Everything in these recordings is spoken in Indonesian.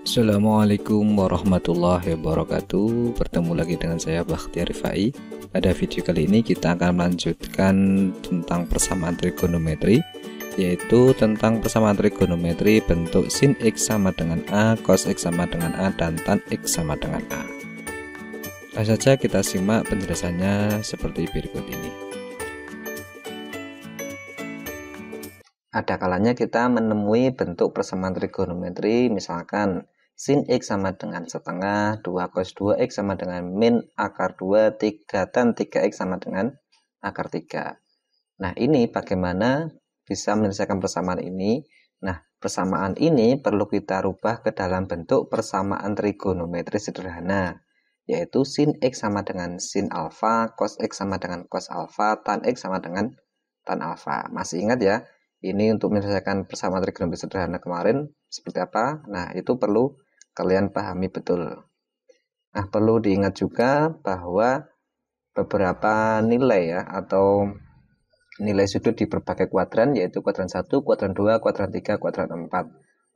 Assalamualaikum warahmatullahi wabarakatuh Bertemu lagi dengan saya Bakhtiar Rifai Pada video kali ini kita akan melanjutkan tentang persamaan trigonometri Yaitu tentang persamaan trigonometri bentuk sin X sama dengan A, cos X sama dengan A, dan tan X sama dengan A Langsung saja kita simak penjelasannya seperti berikut ini Ada kalanya kita menemui bentuk persamaan trigonometri, misalkan sin X sama dengan setengah, 2 cos 2X sama dengan min akar 2, 3 tan 3X sama dengan akar 3. Nah, ini bagaimana bisa menyelesaikan persamaan ini? Nah, persamaan ini perlu kita rubah ke dalam bentuk persamaan trigonometri sederhana, yaitu sin X sama dengan sin alfa, cos X sama dengan cos alfa, tan X sama dengan tan alfa. Masih ingat ya, ini untuk menyelesaikan persamaan trigonometri sederhana kemarin seperti apa? Nah, itu perlu kalian pahami betul. Nah, perlu diingat juga bahwa beberapa nilai ya atau nilai sudut di berbagai kuadran yaitu kuadran 1, kuadran 2, kuadran 3, kuadran 4.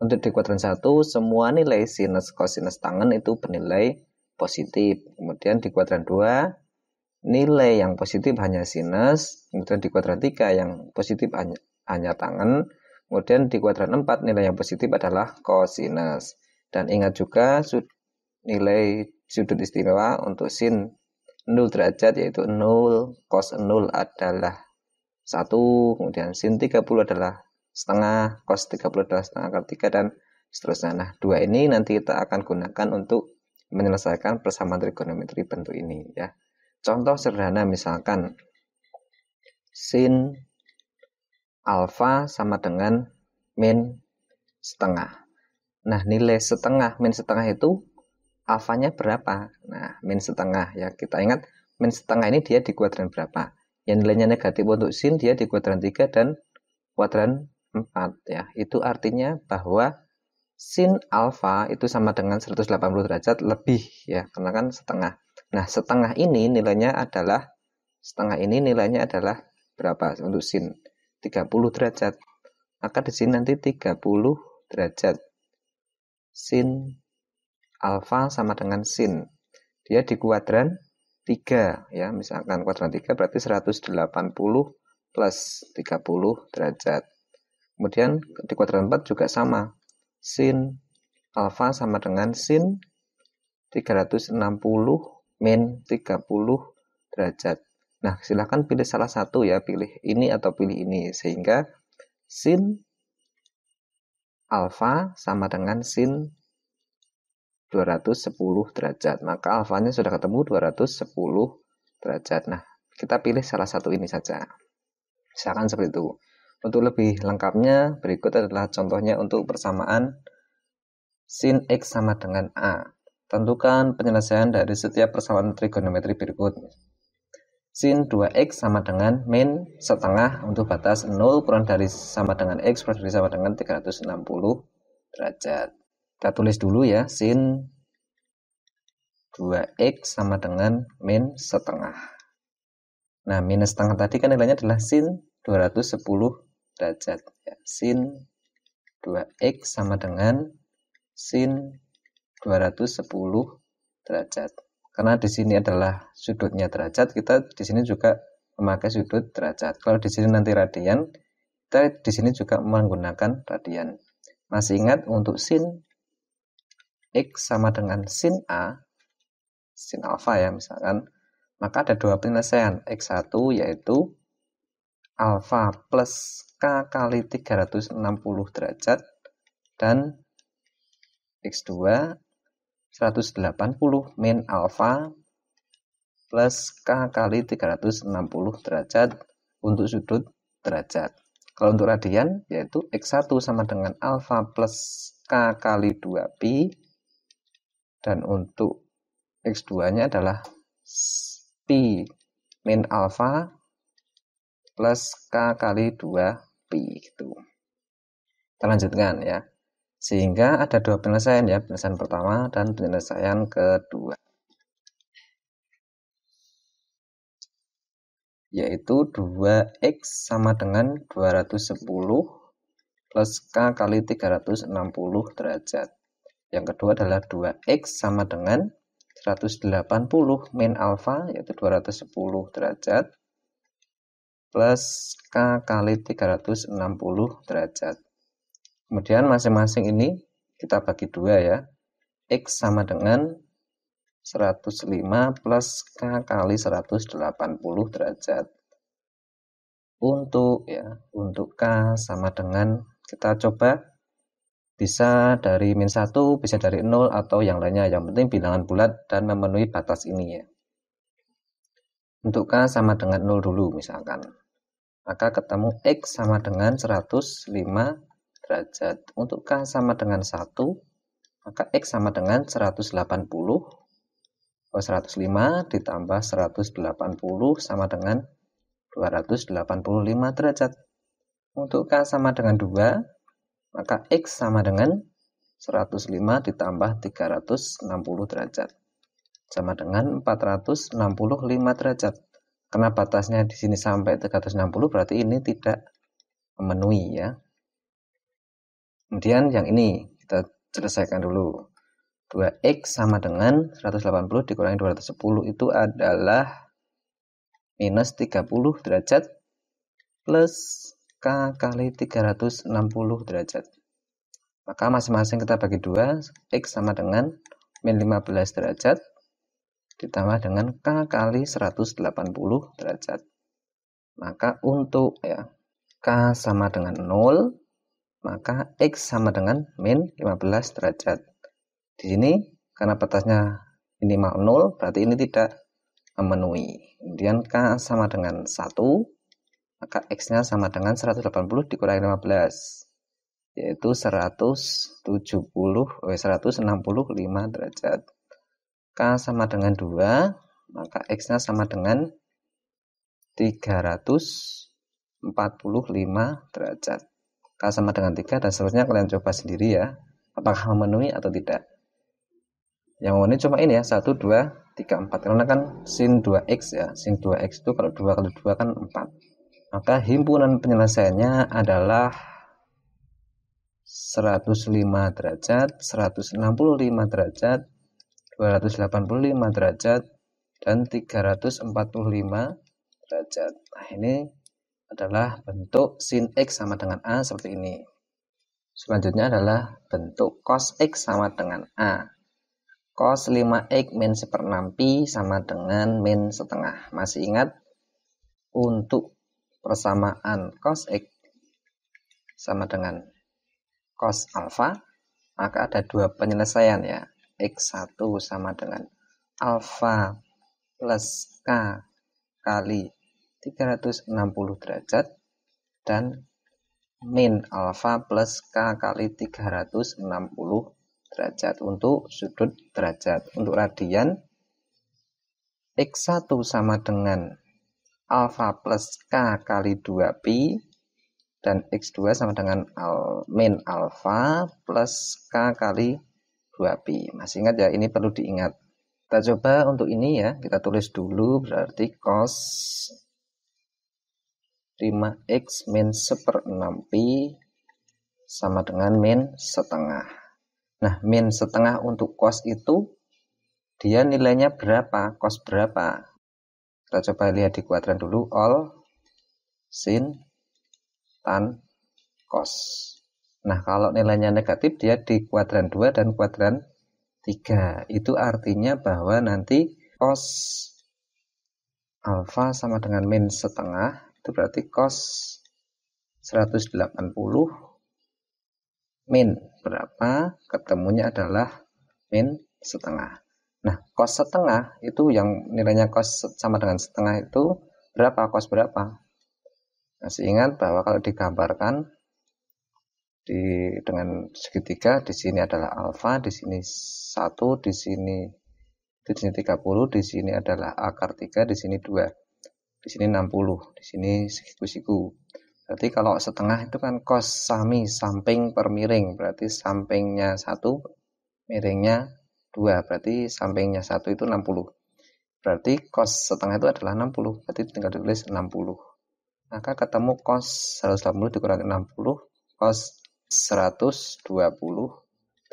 Untuk di kuadran 1, semua nilai sinus kosinus tangan itu bernilai positif. Kemudian di kuadran 2, nilai yang positif hanya sinus, kemudian di kuadran 3 yang positif hanya hanya tangan. Kemudian di kuadran 4 nilai yang positif adalah kosinus. Dan ingat juga nilai sudut istimewa untuk sin 0 derajat yaitu 0, cos 0 adalah 1, kemudian sin 30 adalah setengah, cos 30 adalah setengah akar 3, dan seterusnya. Nah, dua ini nanti kita akan gunakan untuk menyelesaikan persamaan trigonometri bentuk ini ya. Contoh sederhana misalkan sin alfa sama dengan min setengah. Nah, nilai setengah min setengah itu alfanya berapa? Nah, min setengah ya kita ingat min setengah ini dia di kuadran berapa? Yang nilainya negatif untuk sin dia di kuadran 3 dan kuadran 4 ya. Itu artinya bahwa sin alfa itu sama dengan 180 derajat lebih ya, karena kan setengah. Nah, setengah ini nilainya adalah setengah ini nilainya adalah berapa untuk sin? 30 derajat. Maka di sini nanti 30 derajat. Sin alfa sama dengan sin. Dia di kuadran 3 ya, misalkan kuadran 3 berarti 180 plus 30 derajat. Kemudian di kuadran 4 juga sama. Sin alfa sama dengan sin 360 min 30 derajat. Nah, silahkan pilih salah satu ya, pilih ini atau pilih ini, sehingga sin alfa sama dengan sin 210 derajat. Maka alfanya sudah ketemu 210 derajat. Nah, kita pilih salah satu ini saja. silakan seperti itu. Untuk lebih lengkapnya, berikut adalah contohnya untuk persamaan sin X sama dengan A. Tentukan penyelesaian dari setiap persamaan trigonometri berikut sin 2x sama dengan min setengah untuk batas 0 kurang dari sama dengan x kurang dari sama dengan 360 derajat. Kita tulis dulu ya, sin 2x sama dengan min setengah. Nah, minus setengah tadi kan nilainya adalah sin 210 derajat. Ya, sin 2x sama dengan sin 210 derajat. Karena di sini adalah sudutnya derajat, kita di sini juga memakai sudut derajat. Kalau di sini nanti radian, kita di sini juga menggunakan radian. Masih ingat untuk sin x sama dengan sin a, sin alfa ya misalkan, maka ada dua penyelesaian x1 yaitu alfa plus k kali 360 derajat dan x2 180 min alfa plus K kali 360 derajat untuk sudut derajat. Kalau untuk radian, yaitu X1 sama dengan alfa plus K kali 2 p Dan untuk X2-nya adalah P min alfa plus K kali 2 p Gitu. Kita lanjutkan ya. Sehingga ada dua penyelesaian ya, penyelesaian pertama dan penyelesaian kedua. Yaitu 2x sama dengan 210 plus k kali 360 derajat. Yang kedua adalah 2x sama dengan 180 min alfa yaitu 210 derajat plus K kali 360 derajat. Kemudian masing-masing ini kita bagi dua ya. X sama dengan 105 plus K kali 180 derajat. Untuk ya, untuk K sama dengan kita coba bisa dari min 1, bisa dari 0 atau yang lainnya. Yang penting bilangan bulat dan memenuhi batas ini ya. Untuk K sama dengan 0 dulu misalkan. Maka ketemu X sama dengan 105 derajat. Untuk K sama dengan 1, maka X sama dengan 180 oh 105 ditambah 180 sama dengan 285 derajat. Untuk K sama dengan 2, maka X sama dengan 105 ditambah 360 derajat. Sama dengan 465 derajat. Karena batasnya di sini sampai 360 berarti ini tidak memenuhi ya. Kemudian yang ini kita selesaikan dulu. 2x sama dengan 180 dikurangi 210 itu adalah minus 30 derajat plus k kali 360 derajat. Maka masing-masing kita bagi 2, x sama dengan min 15 derajat ditambah dengan k kali 180 derajat. Maka untuk ya k sama dengan 0, maka X sama dengan min 15 derajat. Di sini karena batasnya minimal 0, berarti ini tidak memenuhi. Kemudian K sama dengan 1, maka X-nya sama dengan 180 dikurangi 15, yaitu 170, eh, 165 derajat. K sama dengan 2, maka X-nya sama dengan 345 derajat. K sama dengan 3 dan seterusnya kalian coba sendiri ya apakah memenuhi atau tidak yang memenuhi cuma ini ya 1, 2, 3, 4 karena kan sin 2x ya sin 2x itu kalau 2 kali 2 kan 4 maka himpunan penyelesaiannya adalah 105 derajat 165 derajat 285 derajat dan 345 derajat. Nah, ini adalah bentuk sin X sama dengan A seperti ini. Selanjutnya adalah bentuk cos X sama dengan A. Cos 5X min 1 per 6Pi sama dengan min setengah. Masih ingat? Untuk persamaan cos X sama dengan cos alfa, maka ada dua penyelesaian ya. X1 sama dengan alfa plus K kali 360 derajat dan min alfa plus K kali 360 derajat untuk sudut derajat. Untuk radian, X1 sama dengan alfa plus K kali 2pi dan X2 sama dengan al, min alfa plus K kali 2pi. Masih ingat ya, ini perlu diingat. Kita coba untuk ini ya, kita tulis dulu berarti cos 5x min 1 per 6pi sama dengan min setengah. Nah, min setengah untuk cos itu dia nilainya berapa, cos berapa. Kita coba lihat di kuadran dulu, all sin tan cos. Nah, kalau nilainya negatif dia di kuadran 2 dan kuadran 3. Itu artinya bahwa nanti cos alfa sama dengan min setengah itu berarti cos 180 min berapa ketemunya adalah min setengah nah cos setengah itu yang nilainya cos sama dengan setengah itu berapa cos berapa masih ingat bahwa kalau digambarkan di dengan segitiga di sini adalah alfa di sini satu di sini di sini 30 di sini adalah akar 3 di sini 2 di sini 60, di sini siku-siku. Berarti kalau setengah itu kan kos sami samping per miring, berarti sampingnya satu, miringnya dua, berarti sampingnya satu itu 60. Berarti kos setengah itu adalah 60, berarti tinggal ditulis 60. Maka ketemu kos 180 dikurangi 60, kos 120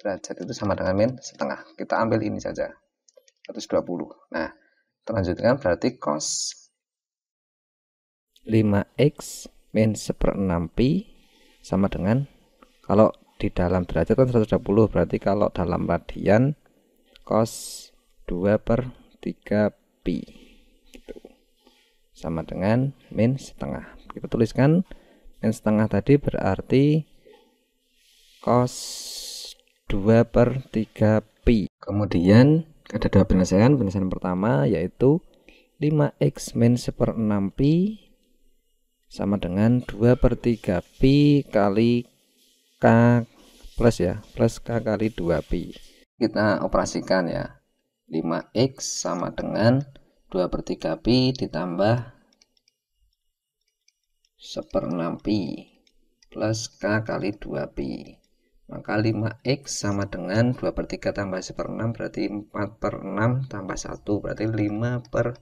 derajat itu sama dengan min setengah. Kita ambil ini saja, 120. Nah, kita lanjutkan berarti kos 5x min 1/6 pi sama dengan kalau di dalam derajat kan 120 berarti kalau dalam radian cos 2 per 3 pi gitu. sama dengan min setengah kita tuliskan min setengah tadi berarti cos 2 per 3 pi kemudian ada dua penyelesaian penyelesaian pertama yaitu 5x min 1 per 6 pi sama dengan 2 per 3 pi kali K plus ya plus K kali 2 pi kita operasikan ya 5X sama dengan 2 per 3 pi ditambah 1 per 6 pi plus K kali 2 pi maka 5X sama dengan 2 per 3 tambah 1 per 6 berarti 4 per 6 tambah 1 berarti 5 per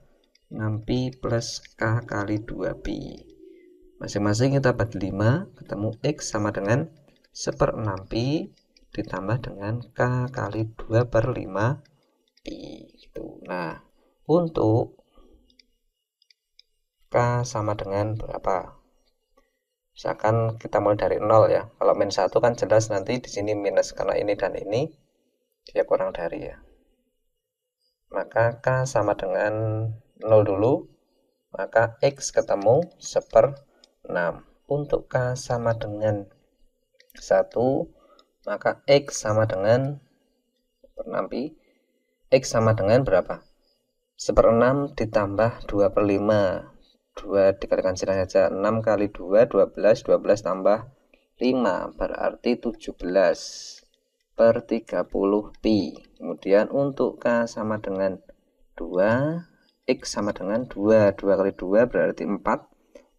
6 pi plus K kali 2 pi masing-masing kita bagi 5 ketemu X sama dengan 1 per 6 Pi ditambah dengan K kali 2 per 5 Pi gitu. nah untuk K sama dengan berapa misalkan kita mulai dari 0 ya kalau min 1 kan jelas nanti di sini minus karena ini dan ini dia kurang dari ya maka K sama dengan 0 dulu maka X ketemu 1 per 6. Untuk K sama dengan 1, maka X sama dengan penampi X sama dengan berapa? 1 per 6 ditambah 2 per 5 2 dikalikan silah saja 6 kali 2 12 12 tambah 5 berarti 17 per 30 pi kemudian untuk K sama dengan 2 X sama dengan 2 2 kali 2 berarti 4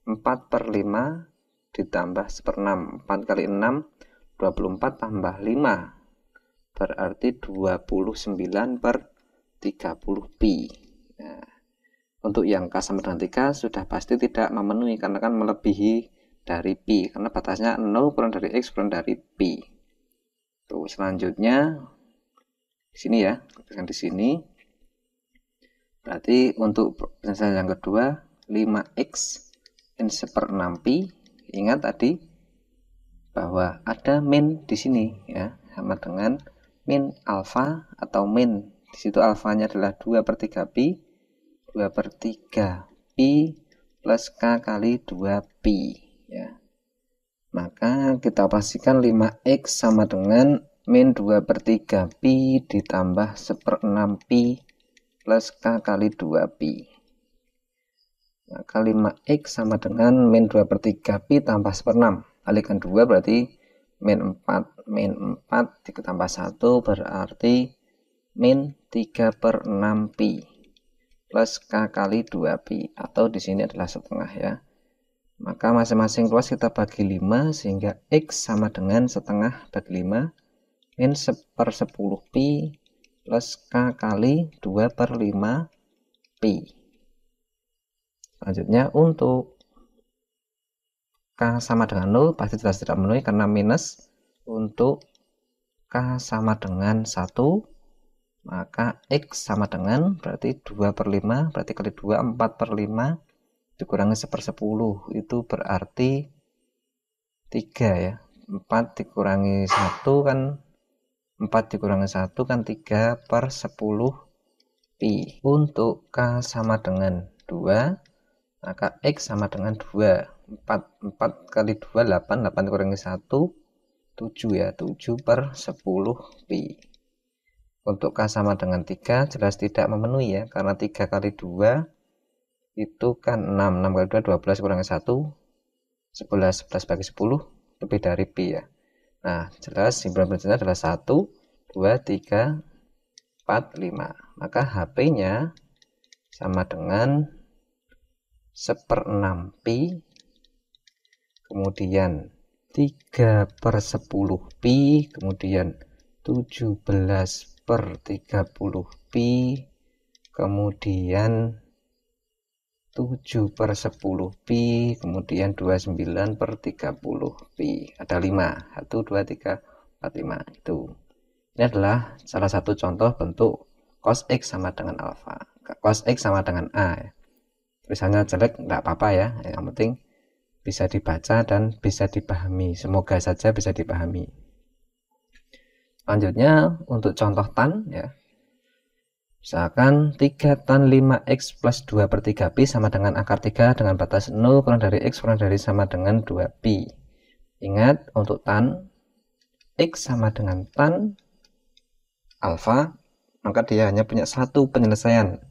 4 per 5 ditambah 1 per 6. 4 kali 6, 24 tambah 5. Berarti 29 per 30 pi. Nah, untuk yang K sama dengan 3 sudah pasti tidak memenuhi karena kan melebihi dari pi karena batasnya 0 kurang dari x kurang dari pi. Tuh, selanjutnya di sini ya, tuliskan di sini. Berarti untuk penyelesaian yang kedua 5x N seperenam pi ingat tadi bahwa ada min di sini ya sama dengan min alfa atau min di situ alfanya adalah 2 per 3 pi 2 per 3 pi plus k kali 2 pi ya maka kita pastikan 5x sama dengan min 2 per 3 pi ditambah 1 per 6 pi plus k kali 2 pi maka 5X sama dengan min 2 per 3Pi tambah 1 per 6. Balikan 2 berarti min 4. Min 4 ditambah 1 berarti min 3 per 6Pi. Plus K kali 2Pi. Atau di sini adalah setengah ya. Maka masing-masing luas kita bagi 5 sehingga X sama dengan setengah bagi 5 min 1 per 10 Pi plus K kali 2 per 5 Pi. Selanjutnya untuk K sama dengan 0 pasti jelas tidak memenuhi karena minus untuk K sama dengan 1 maka X sama dengan berarti 2 per 5 berarti kali 2 4 per 5 dikurangi 1 per 10 itu berarti 3 ya 4 dikurangi 1 kan 4 dikurangi 1 kan 3 per 10 pi untuk K sama dengan 2 maka X sama dengan 2 4, 4 kali 2 8 8 kurangi 1 7 ya 7 per 10 pi untuk K sama dengan 3 jelas tidak memenuhi ya karena 3 kali 2 itu kan 6 6 kali 2 12 kurangi 1 11 11 bagi 10 lebih dari pi ya nah jelas simpulan berikutnya adalah 1 2 3 4 5 maka HP nya sama dengan seper 6 pi kemudian tiga per 10 pi kemudian 17 per 30 pi kemudian tujuh per 10 pi kemudian 29 per 30 pi ada lima, satu dua tiga 4 5 itu ini adalah salah satu contoh bentuk cos x sama dengan alfa cos x sama dengan a ya tulisannya jelek nggak apa-apa ya yang penting bisa dibaca dan bisa dipahami semoga saja bisa dipahami selanjutnya untuk contoh tan ya misalkan 3 tan 5x plus 2 per 3 pi sama dengan akar 3 dengan batas 0 kurang dari x kurang dari sama dengan 2 pi ingat untuk tan x sama dengan tan alfa maka dia hanya punya satu penyelesaian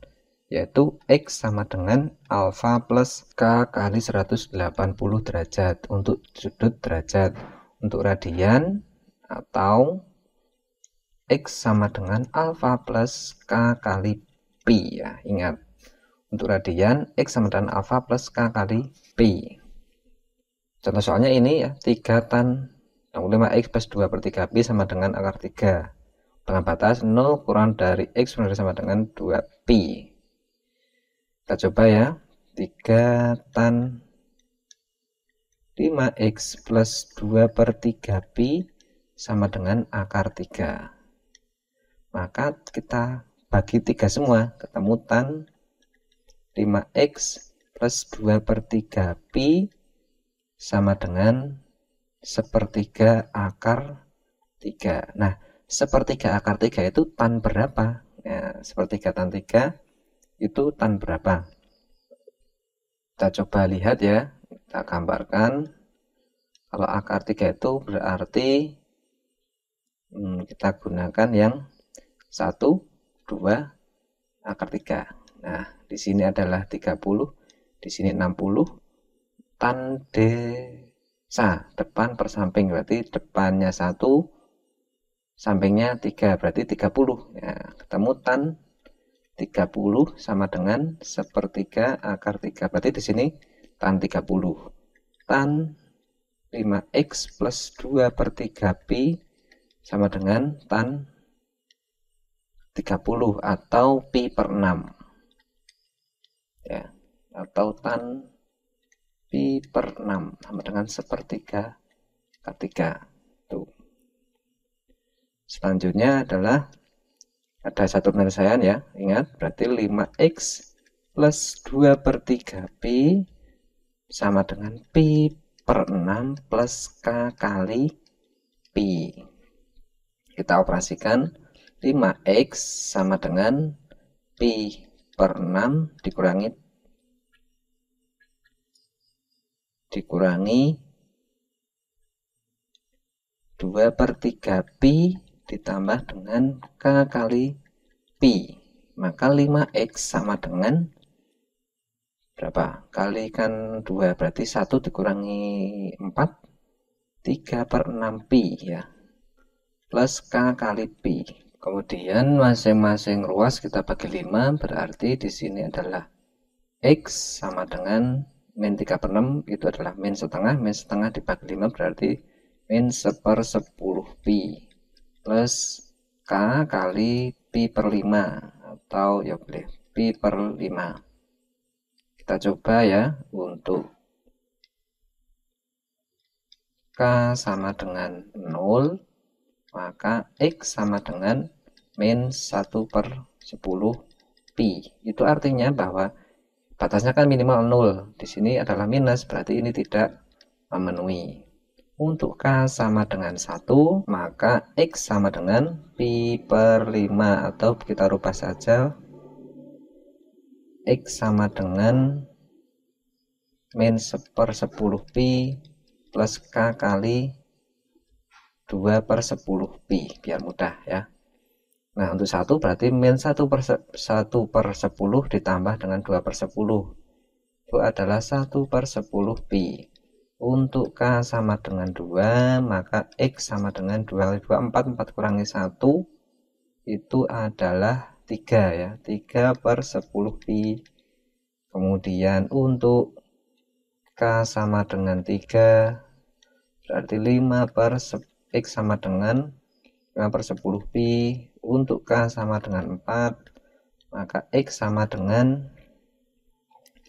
yaitu X sama dengan alfa plus K kali 180 derajat untuk sudut derajat. Untuk radian atau X sama dengan alfa plus K kali Pi ya, ingat. Untuk radian X sama dengan alfa plus K kali Pi. Contoh soalnya ini ya, 3 tan 5x plus 2 per 3 p sama dengan akar 3 dengan batas 0 kurang dari x sama dengan 2 pi kita coba ya. 3 tan 5x plus 2 per 3 p sama dengan akar 3. Maka kita bagi 3 semua, ketemu tan 5x plus 2 per 3 p sama dengan sepertiga akar 3. Nah, sepertiga akar 3 itu tan berapa? Ya, sepertiga tan 3 itu tan berapa? Kita coba lihat ya, kita gambarkan. Kalau akar 3 itu berarti hmm, kita gunakan yang 1, 2, akar 3. Nah, di sini adalah 30, di sini 60, tan desa, depan per samping, berarti depannya 1, sampingnya 3, berarti 30. Ya, ketemu tan 30 sama dengan sepertiga akar 3. Berarti di sini tan 30. Tan 5x plus 2 per 3 pi sama dengan tan 30 atau pi per 6. Ya, atau tan pi per 6 sama dengan sepertiga per 3. Tuh. Selanjutnya adalah ada satu penyelesaian ya ingat berarti 5x plus 2 per 3p sama dengan p per 6 plus k kali p kita operasikan 5x sama dengan p per 6 dikurangi dikurangi 2 per 3 pi ditambah dengan K kali Pi. Maka 5X sama dengan berapa? Kalikan 2 berarti 1 dikurangi 4 3 per 6 pi ya plus K kali pi kemudian masing-masing ruas kita bagi 5 berarti di sini adalah X sama dengan min 3 per 6 itu adalah min setengah min setengah dibagi 5 berarti min seper 10 pi plus K kali Pi per 5 atau ya boleh Pi per 5 kita coba ya untuk K sama dengan 0 maka X sama dengan min 1 per 10 Pi itu artinya bahwa batasnya kan minimal 0 di sini adalah minus berarti ini tidak memenuhi untuk K sama dengan 1, maka X sama dengan Pi per 5 atau kita rubah saja X sama dengan min 1 per 10 Pi plus K kali 2 per 10 Pi biar mudah ya Nah untuk 1 berarti min 1 per, 1 per 10 ditambah dengan 2 per 10 itu adalah 1 per 10 Pi untuk K sama dengan 2, maka X sama dengan 2 kali 2, 4, 4 kurangi 1, itu adalah 3 ya, 3 per 10 pi. Kemudian untuk K sama dengan 3, berarti 5 per X sama dengan 5 per 10 pi. Untuk K sama dengan 4, maka X sama dengan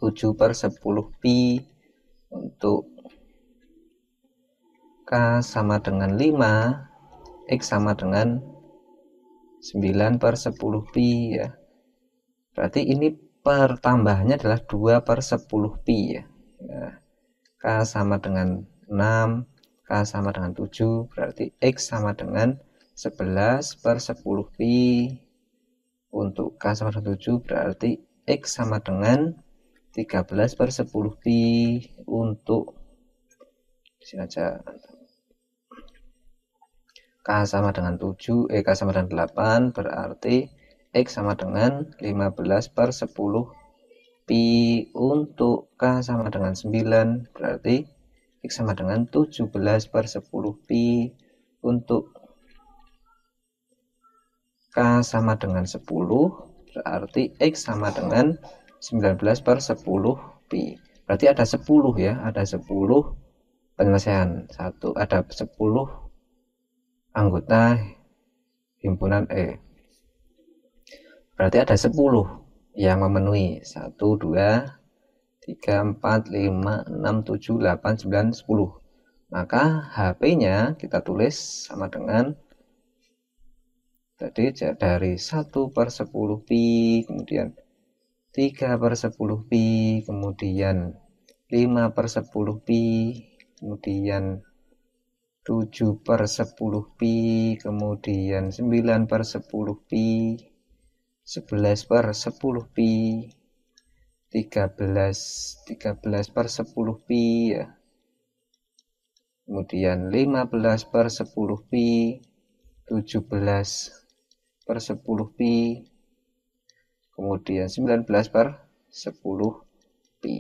7 per 10 pi. Untuk K sama dengan 5 X sama dengan 9 per 10 Pi ya berarti ini pertambahannya adalah 2 per 10 Pi ya. ya K sama dengan 6 K sama dengan 7 berarti X sama dengan 11 per 10 Pi untuk K sama dengan 7 berarti X sama dengan 13 per 10 Pi untuk sini aja K sama dengan 7, E K sama dengan 8 berarti X sama dengan 15 per 10 Pi untuk K sama dengan 9 berarti X sama dengan 17 per 10 Pi untuk K sama dengan 10 berarti X sama dengan 19 per 10 Pi berarti ada 10 ya ada 10 penyelesaian satu ada 10 anggota himpunan E. Berarti ada 10 yang memenuhi 1 2 3 4 5 6 7 8 9 10. Maka HP-nya kita tulis sama dengan tadi dari 1 per 10 pi kemudian 3 per 10 pi kemudian 5 per 10 pi kemudian 7 per 10 pi kemudian 9 per 10 pi 11 per 10 pi 13 13 per 10 pi ya kemudian 15 per 10 pi 17 per 10 pi kemudian 19 per 10 pi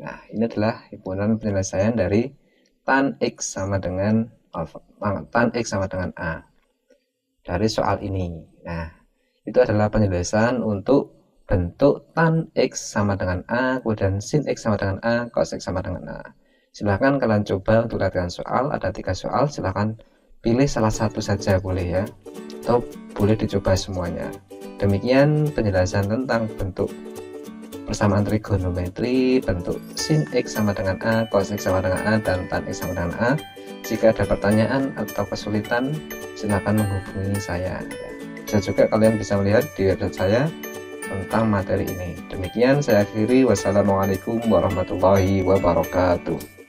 nah ini adalah himpunan penyelesaian dari tan x sama dengan Ah, tan X sama dengan A dari soal ini. Nah, itu adalah penjelasan untuk bentuk tan X sama dengan A, kemudian sin X sama dengan A, cos X sama dengan A. Silahkan kalian coba untuk latihan soal, ada tiga soal, silahkan pilih salah satu saja boleh ya, atau boleh dicoba semuanya. Demikian penjelasan tentang bentuk persamaan trigonometri bentuk sin x sama dengan a, cos x sama dengan a, dan tan x sama dengan a. Jika ada pertanyaan atau kesulitan, silakan menghubungi saya. Bisa juga kalian bisa melihat di website saya tentang materi ini. Demikian saya akhiri. Wassalamualaikum warahmatullahi wabarakatuh.